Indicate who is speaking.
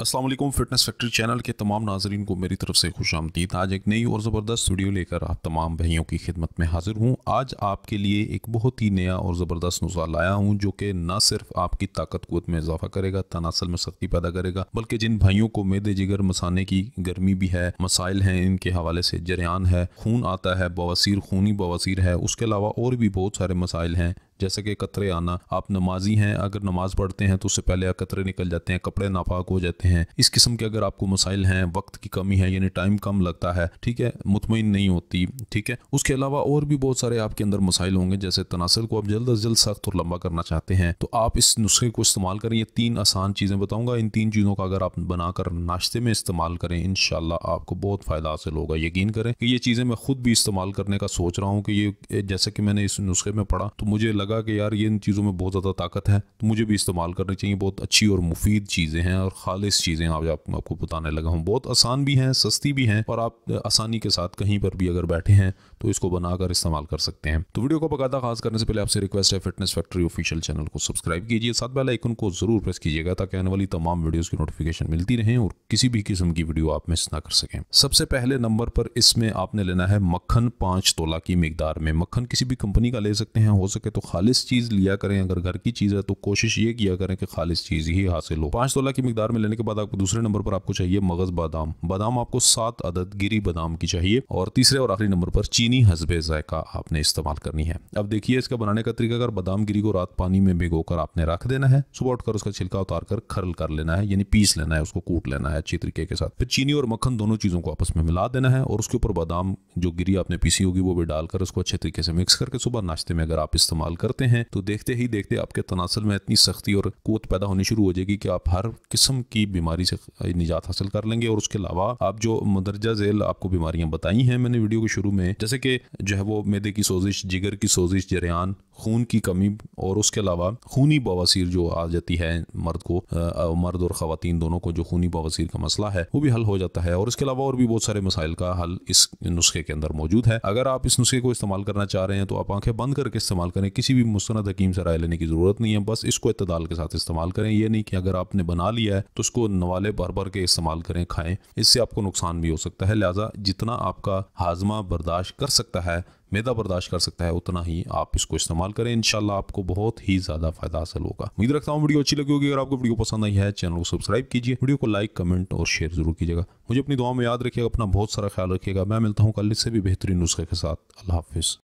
Speaker 1: Aslam fitness factory channel के तमाम नाजरन को मेरी तरफ से खुश आमदीद आज एक नई और ज़बरदस्त वीडियो लेकर आप तमाम भाइयों की खिदमत में हाजिर हूँ आज आपके लिए एक बहुत ही नया और ज़बरदस्त नुस्खा लाया हूँ जो कि न सिर्फ आपकी ताकत कुत में इजाफा करेगा तनासल में सख्ती पैदा करेगा बल्कि जिन भाइयों को मेदे जिगर मसाने की गर्मी भी है मसाइल हैं इनके हवाले से जरियान है खून आता है बवासीर खूनी बवासीर है उसके अलावा और भी बहुत सारे मसाइल हैं जैसे कि कतरे आना आप नमाजी हैं अगर नमाज पढ़ते हैं तो उससे पहले कतरे निकल जाते हैं कपड़े नापाक हो जाते हैं इस किस्म के अगर आपको मसाइल हैं वक्त की कमी है यानी टाइम कम लगता है ठीक है मुतमिन नहीं होती ठीक है उसके अलावा और भी बहुत सारे आपके अंदर मसाइल होंगे जैसे तनासर को आप जल्द अज जल्द सख्त और लंबा करना चाहते हैं तो आप इस नुस्खे को इस्तेमाल करें ये तीन आसान चीज़ें बताऊंगा इन तीन चीज़ों का अगर आप बनाकर नाश्ते में इस्तेमाल करें इन आपको बहुत फ़ायदा हासिल होगा यकीन करें कि ये चीज़ें मैं खुद भी इस्तेमाल करने का सोच रहा हूँ कि ये जैसे कि मैंने इस नुस्खे में पढ़ा तो मुझे लग लगा कि यार ये इन चीज़ों में बहुत ज़्यादा ताकत है तो मुझे भी इस्तेमाल करनी चाहिए बहुत अच्छी और मुफीद चीज़ें हैं और खालिस चीज़ें आज आप, आपको बताने लगा हूँ बहुत आसान भी हैं सस्ती भी हैं और आप आसानी के साथ कहीं पर भी अगर बैठे हैं तो इसको बनाकर इस्तेमाल कर सकते हैं तो वीडियो को बकायदा खास करने से पहले आपसे रिक्वेस्ट है फिटनेस फैक्ट्री ऑफिशियल चैनल को सब्सक्राइब कीजिए साथ बेल आइकन को ज़रूर प्रेस कीजिएगा ताकि आने वाली तमाम वीडियोज़ की नोटिफिकेशन मिलती रहें और किसी भी किस्म की वीडियो आप मिस ना कर सकें सबसे पहले नंबर पर इसमें आपने लेना है मक्खन पाँच तोला की मकदार में मक्खन किसी भी कंपनी का ले सकते हैं हो सके तो खा खालिश चीज़ लिया करें अगर घर की चीज़ है तो कोशिश ये किया करें कि खालिश चीज़ ही हासिल हो पाँच तोला की मकदार में लेने के बाद आपको दूसरे नंबर पर आपको चाहिए मगज़ बादाम बादाम आपको सात अदद गिरी बादाम की चाहिए और तीसरे और आखिरी नंबर पर चीनी हसब जायका आपने इस्तेमाल करनी है अब देखिए इसका बनाने का तरीका अगर बादाम गिरी को रात पानी में भिगो कर आपने रख देना है सुबह उठकर उसका छिलका उतार कर खरल कर लेना है यानी पीस लेना है उसको कूट लेना है अच्छी तरीके के साथ फिर चीनी और मक्खन दोनों चीज़ों को आपस में मिला देना है और उसके ऊपर बादाम जो गिरी आपने पीसी होगी वो भी डालकर उसको अच्छे तरीके से मिक्स करके सुबह नाश्ते में अगर आप इस्तेमाल कर करते हैं तो देखते ही देखते आपके तनासल में इतनी सख्ती और कोत पैदा होनी शुरू हो जाएगी कि आप हर किस्म की बीमारी से निजात हासिल कर लेंगे और उसके अलावा आप जो मदरजा झेल आपको बीमारियां बताई हैं मैंने वीडियो के शुरू में जैसे कि जो है वो मैदे की सोजिश जिगर की सोजिश जरियान खून की कमी और उसके अलावा खूनी बवासीर जो आ जाती है मर्द को आ, मर्द और खातन दोनों को जो खूनी बवासीर का मसला है वो भी हल हो जाता है और इसके अलावा और भी बहुत सारे मसाइल का हल इस नुस्खे के अंदर मौजूद है अगर आप इस नुस्खे को इस्तेमाल करना चाह रहे हैं तो आप आंखें बंद करके इस्तेमाल करें किसी भी मुस्ंद हकीम से राय लेने की ज़रूरत नहीं है बस इसको इतदाल के साथ इस्तेमाल करें यह नहीं कि अगर आपने बना लिया है तो उसको नवाले भर भर के इस्तेमाल करें खाएं इससे आपको नुकसान भी हो सकता है लिहाजा जितना आपका हाजमा बर्दाश्त कर सकता है मैदा बर्दाश्त कर सकता है उतना ही आप इसको इस्तेमाल करें इनशाला आपको बहुत ही ज्यादा फायदा हासिल होगा उम्मीद रखता हूँ वीडियो अच्छी लगी होगी अगर आपको वीडियो पसंद आई है चैनल को सब्सक्राइब कीजिए वीडियो को लाइक कमेंट और शेयर जरूर कीजिएगा मुझे अपनी दुआ में याद रखिएगा अपना बहुत सारा ख्याल रखिएगा मैं मिलता हूँ कल इससे भी बेहतरीन नुस्खे के साथ अल्लाह हाफिज़